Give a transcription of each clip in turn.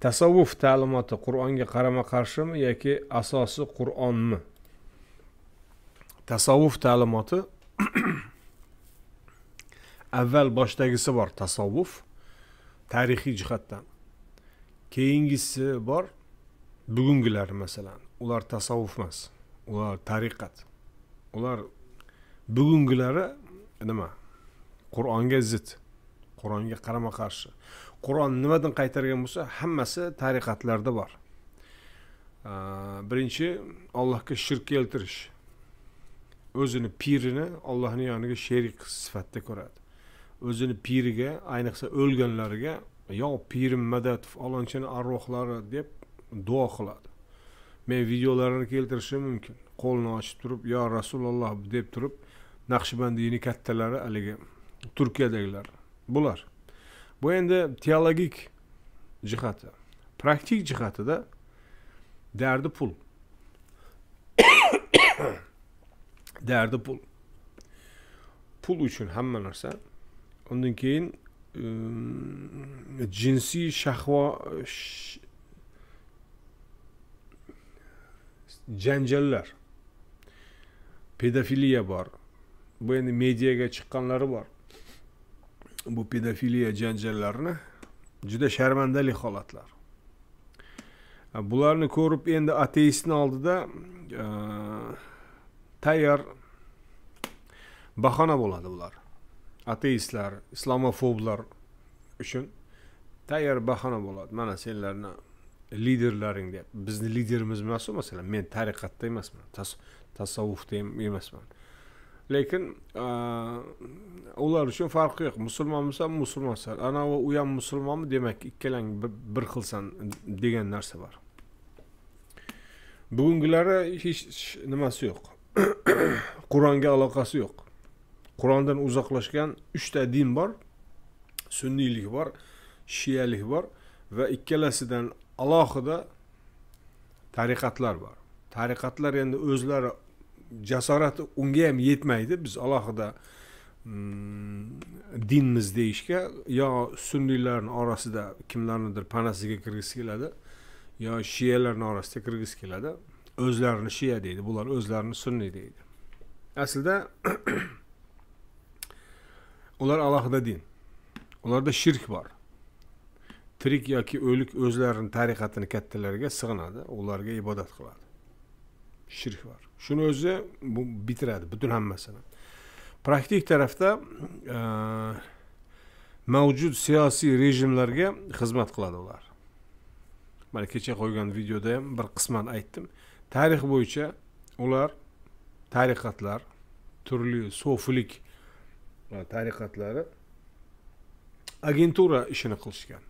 tasavvuf ta'limoti qur'onga qarama qarshimi yoki asosi qur'onmi tasavvuf ta'limoti avval boshdagisi bor tasavvuf tarixiy jihatdan keyingisi bor bugungilar masalan ular tasavvuf emas ular tariqat ular bugungilari nima qur'onga zid qur'onga qarama qarshi qur'on nimadan qaytargan bo'lsa hammasi tariqatlarda bor birinchi allohga shirk keltirish o'zini pirini ollohni yoniga sherik sifatida ko'radi o'zini piriga ayniqsa o'lganlariga yo pirim madad falonchini arvohlari deb duo qiladi men videolarini keltirishim mumkin qo'lini ochib turib yo rasululloh deb turib naqshbandiyni kattalari haligi turkiyadagilar bular bu endi teologik jihati praktik da dardi pul dardi pul pul için hamma narsa undan keyin jinsiy ıı, şahva cenceller, pedofiliye var, bu endi medyaya çıkanları var. bu pedofiliya janjallarini juda sharmandali holatlar e, bularni ko'rib endi ateistni oldida e, tayyor bahona bo'ladi bular ateistlar islomofoblar uchun tayyor bahona bo'ladi mana senlarni liderlaring deyapti bizni liderimiz emasu masalan men tariqatda emasman tasavvufda emasman lekin e, ular uchun farqi yo'q musulmonmisan musulmonsan anavi u ham musulmonmi demak ikkalang bir xilsan degan narsa bor bugungilari hech nimasi yo'q qur'onga aloqasi yo'q qur'ondan uzoqlashgan uchta din bor sunniylik bor shiyalik bor va ikkalasidan alohida tariqatlar bor tariqatlar endi o'zlari jasorati unga ham yetmaydi biz alohida mm, dinmiz deyishga yo sunniylarni orasida kimlarnidir panasiga kirgisi keladi yo shiyalarni orasida kirgisi keladi o'zlarini shiya deydi bular o'zlarini sunniy deydi aslida ular alohida din ularda shirk bor tirik yoki o'lik o'zlarini tariqatini kattalariga sig'inadi ularga ibodat qiladi shirk bor shuni o'zi bu bitiradi butun hammasini praktik tarafda e, mavjud siyosiy rejimlarga xizmat qiladi ular mana kecha qo'ygan videoda ham bir qisman aytdim tarix bo'yicha ular tariqatlar turli sofilik e, tariqatlari agentura ishini qilishgan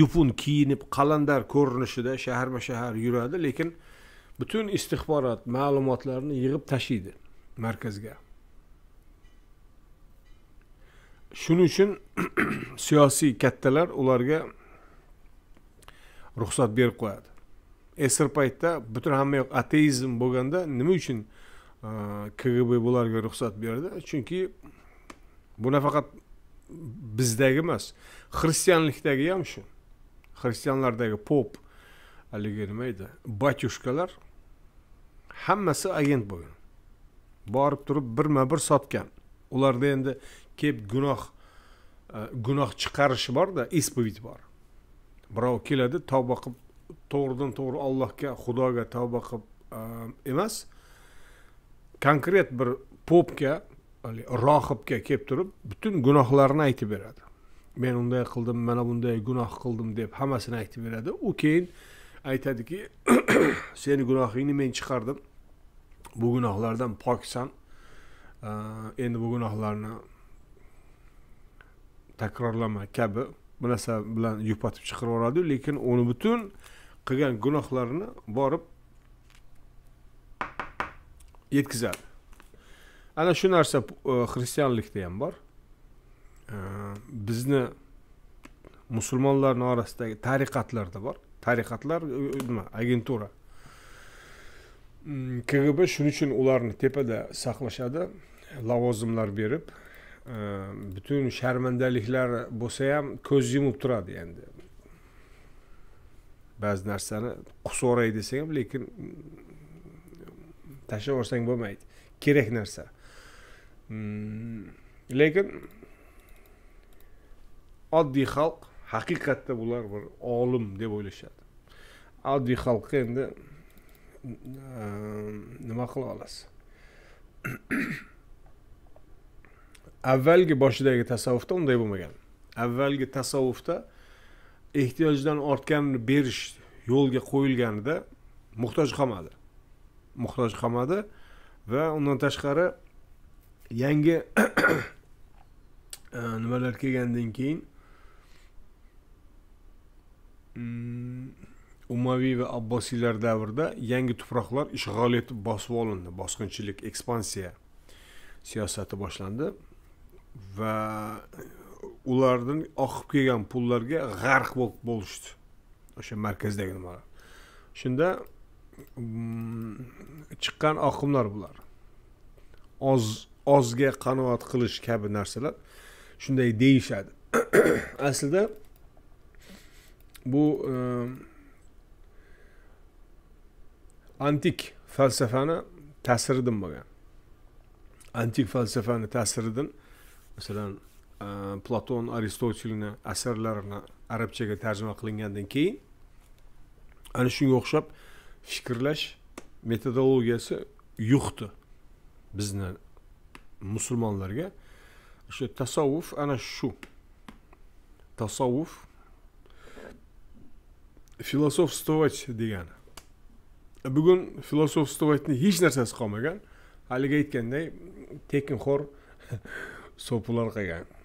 yupun kiyinib qalandar ko'rinishida shaharma shahar yuradi lekin butun istixborot ma'lumotlarni yig'ib tashlaydi markazga shuning uchun siyosiy kattalar ularga ruxsat berib qo'yadi esr paytda butun hamma yoq ateizm bo'lganda nima uchun e, kgb bularga ruxsat berdi chunki bu nafaqat bizdagi emas xristianlikdagi ham shu xristianlardagi pop haligi nima edi batyushkalar hammasi agent bo'lgan borib turib birma bir sotgan ularda endi kelib gunoh e, gunoh chiqarish borda исповедь bor birov keladi tavba qilib to'g'ridan to'g'ri allohga xudoga tavba qilib e, emas konkret bir popga rohibga kelib turib butun gunohlarini aytib beradi men unday qildim mana bunday gunoh qildim deb hammasini aytib beradi u keyin aytadiki seni gunohingni men chiqardim bu gunohlardan poksan endi bu gunohlarni takrorlama kabi bu narsa bilan yupatib chiqarib yuboradiyu lekin uni butun qilgan gunohlarini borib yetkazadi ana shu narsa e, xristianlikda ham bor e, bizni musulmonlarni orasidagi tariqatlarda bor tariqatlar e, e, nima agentura mm, kgb shuning uchun ularni tepada saqlashadi lavozimlar berib e, butun sharmandaliklar bo'lsa ham ko'z yumib turadi endi ba'zi narsani qusoray desang ham lekin tashlab yuborsang bo'lmaydi kerak narsa mm, lekin oddiy xalq haqiqatda bular bir olim deb o'ylashadi oddiy xalqqa endi ehm, nima qila olasiz avvalgi boshidagi tasavvufda unday bo'lmagan avvalgi tasavvufda ehtiyojdan ortganini berish yo'lga qo'yilganida muhtoj qolmadi muhtoj qolmadi va undan tashqari yangi ehm, nimalar kelgandan keyin Almaviy va Abbosiylar davrida yangi tuproqlar ishg'ol etib bosib olindi. Bosqinchilik, ekspansiya siyosati boshlandi va ulardan oqib kelgan pullarga g'arq bo'lib bo'lishdi. O'sha markazdagi nimalar. Shunda mm, chiqqan oqimlar bular. Oz ozga qanoat qilish kabi narsalar shunday deyishadi. Aslida bu e, antik falsafani ta'siridan bo'lgan antik falsafani ta'siridan masalan e, platon aristotelni asarlarini arabchaga tarjima qilingandan keyin ana shunga o'xshab fikrlash metodologiyasi yuqdi bizni musulmonlarga o'sha tasavvuf ana shu tasavvuf filosofствовать degani E, bugun filosof stoyatni hech narsasi qolmagan haligi aytganday tekinxo'r so'pilar qilgan